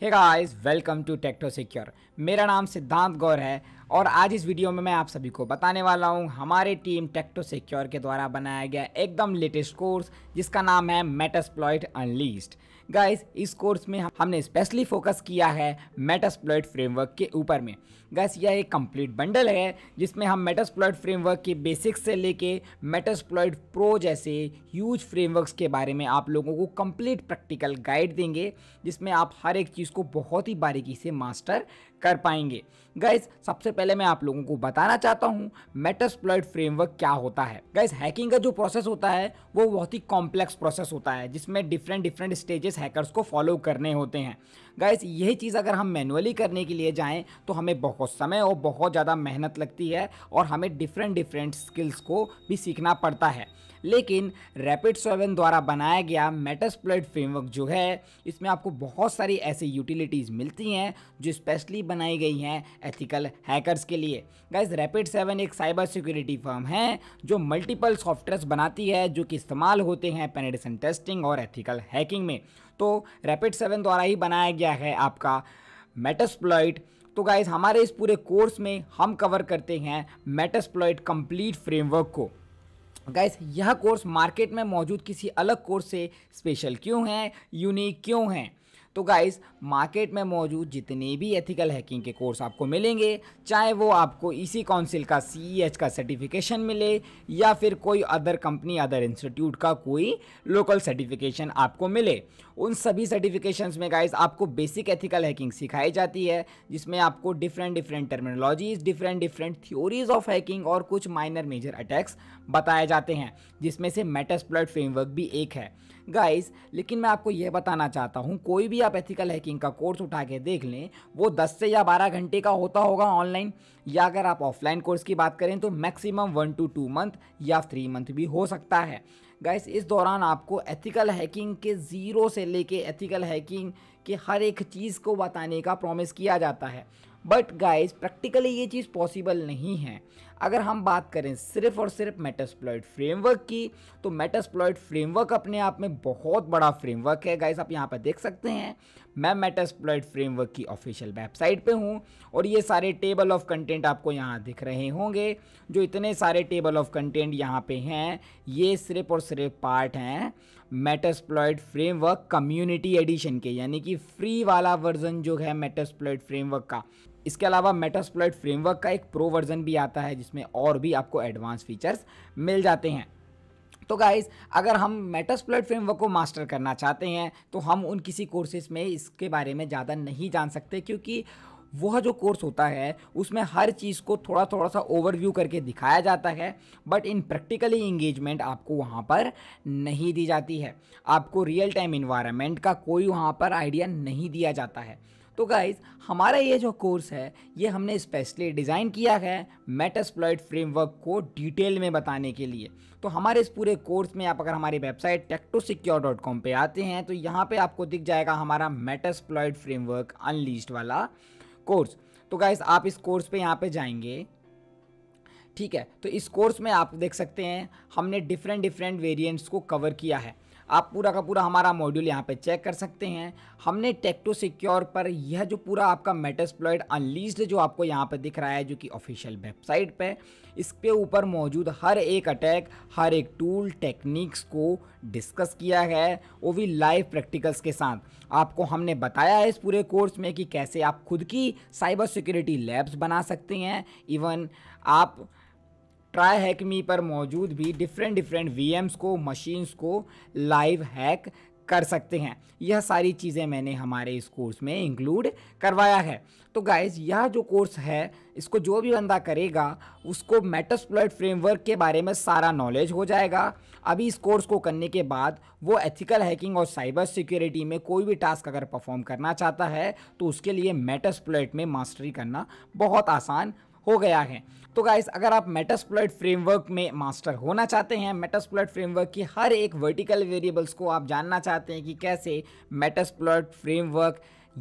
hey guys welcome to Tecto Secure मेरा नाम सिद्धांत गौर है और आज इस वीडियो में मैं आप सभी को बताने वाला हूँ हमारे टीम टेक्टो सिक्योर के द्वारा बनाया गया एकदम लेटेस्ट कोर्स जिसका नाम है मेटास्प्लॉइट अनलीस्ट गाइस इस कोर्स में हमने स्पेशली फोकस किया है मेटास्प्लॉइड फ्रेमवर्क के ऊपर में गाइस यह एक कंप्लीट बंडल है जिसमें हम मेटास्प्लॉइड फ्रेमवर्क के बेसिक्स से लेके मेटास्प्लॉइड प्रो जैसे ह्यूज फ्रेमवर्क्स के बारे में आप लोगों को कंप्लीट प्रैक्टिकल गाइड देंगे जिसमें आप हर एक चीज़ को बहुत ही बारीकी से मास्टर कर पाएंगे गाइज सबसे पहले मैं आप लोगों को बताना चाहता हूँ मेटास्प्लॉइड फ्रेमवर्क क्या होता है गाइज हैकिंग का जो प्रोसेस होता है वो बहुत ही कॉम्प्लेक्स प्रोसेस होता है जिसमें डिफरेंट डिफरेंट स्टेजेस इस हैकर्स को फॉलो करने होते हैं गाइस यही चीज़ अगर हम मैनुअली करने के लिए जाएँ तो हमें बहुत समय और बहुत ज़्यादा मेहनत लगती है और हमें डिफरेंट डिफरेंट स्किल्स को भी सीखना पड़ता है लेकिन रैपिड सेवन द्वारा बनाया गया मेटास्प्लॉइड फ्रेमवर्क जो है इसमें आपको बहुत सारी ऐसी यूटिलिटीज़ मिलती हैं जो स्पेशली बनाई गई हैं एथिकल हैकर्स के लिए गाइज रैपिड सेवन एक साइबर सिक्योरिटी फर्म है जो मल्टीपल सॉफ्टवेयर बनाती है जो कि इस्तेमाल होते हैं पेनेडिसन टेस्टिंग और एथिकल हैकिंग में तो रैपिड सेवन द्वारा ही बनाया गया है आपका मेटास्प्लॉइड तो गाइज हमारे इस पूरे कोर्स में हम कवर करते हैं मेटास्प्लॉइड कंप्लीट फ्रेमवर्क को गैस यह कोर्स मार्केट में मौजूद किसी अलग कोर्स से स्पेशल क्यों है यूनिक क्यों है तो गाइस मार्केट में मौजूद जितने भी एथिकल हैकिंग के कोर्स आपको मिलेंगे चाहे वो आपको इसी काउंसिल का सी e का सर्टिफिकेशन मिले या फिर कोई अदर कंपनी अदर इंस्टीट्यूट का कोई लोकल सर्टिफिकेशन आपको मिले उन सभी सर्टिफिकेशन में गाइस आपको बेसिक एथिकल हैकिंग सिखाई जाती है जिसमें आपको different different terminologies different different theories of hacking और कुछ माइनर मेजर अटैक्स बताए जाते हैं जिसमें से मेटास्प्लॉइड फ्रेमवर्क भी एक है गाइस लेकिन मैं आपको यह बताना चाहता हूँ कोई भी एथिकल हैकिंग का कोर्स उठा के देख लें वो 10 से या 12 घंटे का होता होगा ऑनलाइन या अगर आप ऑफलाइन कोर्स की बात करें तो maximum one two two month या थ्री मंथ भी हो सकता है गाइस इस दौरान आपको एथिकल हैकिंग के ज़ीरो से लेके एथिकल हैकिंग के हर एक चीज़ को बताने का प्रॉमिस किया जाता है बट गाइस प्रैक्टिकली ये चीज़ पॉसिबल नहीं है अगर हम बात करें सिर्फ और सिर्फ मेटास्प्लॉइड फ्रेमवर्क की तो मेटास्प्लॉइड फ्रेमवर्क अपने आप में बहुत बड़ा फ्रेमवर्क है गाइस आप यहाँ पर देख सकते हैं मैं मेटास्प्लॉइड फ्रेमवर्क की ऑफिशियल वेबसाइट पे हूँ और ये सारे टेबल ऑफ कंटेंट आपको यहाँ दिख रहे होंगे जो इतने सारे टेबल ऑफ कंटेंट यहाँ पे हैं ये सिर्फ और सिर्फ पार्ट हैं मेटास्प्लॉइड फ्रेमवर्क कम्युनिटी एडिशन के यानी कि फ्री वाला वर्जन जो है मेटास्प्लॉइड फ्रेमवर्क का इसके अलावा मेटास्प्लॉइड फ्रेमवर्क का एक प्रो वर्जन भी आता है जिसमें और भी आपको एडवांस फीचर्स मिल जाते हैं तो गाइज़ अगर हम मेटास्प्लॉइट फ्रेमवर्क को मास्टर करना चाहते हैं तो हम उन किसी कोर्सेज में इसके बारे में ज़्यादा नहीं जान सकते क्योंकि वह जो कोर्स होता है उसमें हर चीज़ को थोड़ा थोड़ा सा ओवरव्यू करके दिखाया जाता है बट इन प्रैक्टिकली इंगेजमेंट आपको वहाँ पर नहीं दी जाती है आपको रियल टाइम इन्वायरमेंट का कोई वहाँ पर आइडिया नहीं दिया जाता है तो गाइज हमारा ये जो कोर्स है ये हमने स्पेशली डिज़ाइन किया है मेटास्प्लॉइड फ्रेमवर्क को डिटेल में बताने के लिए तो हमारे इस पूरे कोर्स में आप अगर हमारी website Tecto Secure dot com पर आते हैं तो यहाँ पर आपको दिख जाएगा हमारा मेटास्प्लॉइड फ्रेमवर्क अनलिस्ट वाला कोर्स तो गाइज आप इस कोर्स पर यहाँ पर जाएंगे ठीक है तो इस कोर्स में आप देख सकते हैं हमने डिफरेंट डिफरेंट वेरियंट्स को कवर किया है आप पूरा का पूरा हमारा मॉड्यूल यहाँ पे चेक कर सकते हैं हमने टेक्टो सिक्योर पर यह जो पूरा आपका मेटास्प्लॉयड अनलिस्ड जो आपको यहाँ पे दिख रहा है जो कि ऑफिशियल वेबसाइट पे इसके ऊपर मौजूद हर एक अटैक हर एक टूल टेक्निक्स को डिस्कस किया है वो भी लाइव प्रैक्टिकल्स के साथ आपको हमने बताया है इस पूरे कोर्स में कि कैसे आप खुद की साइबर सिक्योरिटी लैब्स बना सकते हैं इवन आप ट्राई हैक मी पर मौजूद भी डिफरेंट डिफरेंट वीएम्स को मशीन्स को लाइव हैक कर सकते हैं यह सारी चीज़ें मैंने हमारे इस कोर्स में इंक्लूड करवाया है तो गाइज यह जो कोर्स है इसको जो भी बंदा करेगा उसको मेटास्प्लॉइड फ्रेमवर्क के बारे में सारा नॉलेज हो जाएगा अभी इस कोर्स को करने के बाद वो एथिकल हैकिंग और साइबर सिक्योरिटी में कोई भी टास्क अगर परफॉर्म करना चाहता है तो उसके लिए मेटास्प्लॉइड में मास्टरी करना बहुत आसान हो गया है तो गाइस अगर आप मेटास्प्लॉइड फ्रेमवर्क में मास्टर होना चाहते हैं मेटास्प्लॉइड फ्रेमवर्क की हर एक वर्टिकल वेरिएबल्स को आप जानना चाहते हैं कि कैसे मेटास्प्लॉइड फ्रेमवर्क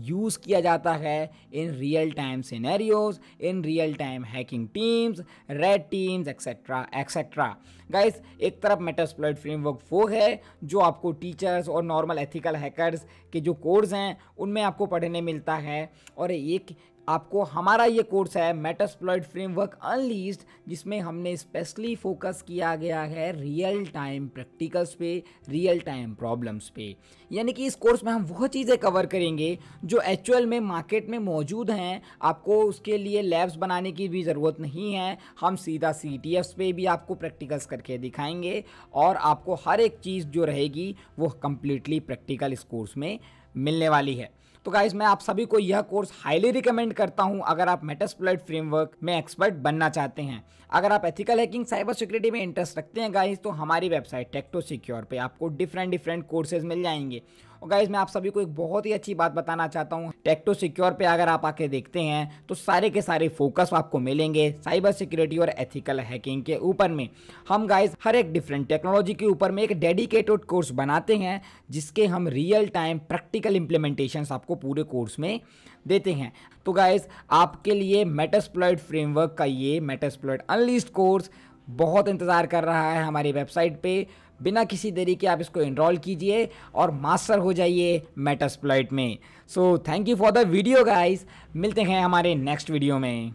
यूज़ किया जाता है in real time scenarios in real time hacking teams red teams etcetera etcetera guys एक तरफ मेटास्प्लॉइड फ्रेमवर्क वो है जो आपको टीचर्स और नॉर्मल एथिकल हैकर्स के जो कोर्स हैं उनमें आपको पढ़ने मिलता है और एक आपको हमारा ये कोर्स है मेटास्प्लॉइड फ्रेमवर्क अनलीस्ड जिसमें हमने स्पेशली फोकस किया गया है रियल टाइम प्रैक्टिकल्स पे रियल टाइम प्रॉब्लम्स पे यानी कि इस कोर्स में हम वह चीज़ें कवर करेंगे जो एक्चुअल में मार्केट में मौजूद हैं आपको उसके लिए लैब्स बनाने की भी ज़रूरत नहीं है हम सीधा सी टी पे भी आपको प्रैक्टिकल्स करके दिखाएंगे और आपको हर एक चीज़ जो रहेगी वो कम्प्लीटली प्रैक्टिकल इस कोर्स में मिलने वाली है तो गाइज मैं आप सभी को यह कोर्स हाईली रिकमेंड करता हूँ अगर आप मेटास्प्लॉइड फ्रेमवर्क में एक्सपर्ट बनना चाहते हैं अगर आप एथिकल हैकिंग साइबर सिक्योरिटी में इंटरेस्ट रखते हैं गाइज तो हमारी वेबसाइट टेक्टो सिक्योर पर आपको डिफरेंट डिफरेंट कोर्सेज मिल जाएंगे और गाइज मैं आप सभी को एक बहुत ही अच्छी बात बताना चाहता हूँ टेक्टो सिक्योर पे अगर आप आके देखते हैं तो सारे के सारे फोकस आपको मिलेंगे साइबर सिक्योरिटी और एथिकल हैकिंग के ऊपर में हम गाइज हर एक डिफरेंट टेक्नोलॉजी के ऊपर में एक डेडिकेटेड कोर्स बनाते हैं जिसके हम रियल टाइम प्रैक्टिकल इम्प्लीमेंटेशन आपको पूरे कोर्स में देते हैं तो गाइज आपके लिए मेटस्प्लॉयड फ्रेमवर्क का ये मेटास्प्लॉइड अनलिस्ट कोर्स बहुत इंतज़ार कर रहा है हमारी वेबसाइट पे बिना किसी देरी के आप इसको इनरोल कीजिए और मास्टर हो जाइए मेटास्प्लॉइट में so thank you for the video guys मिलते हैं हमारे नेक्स्ट वीडियो में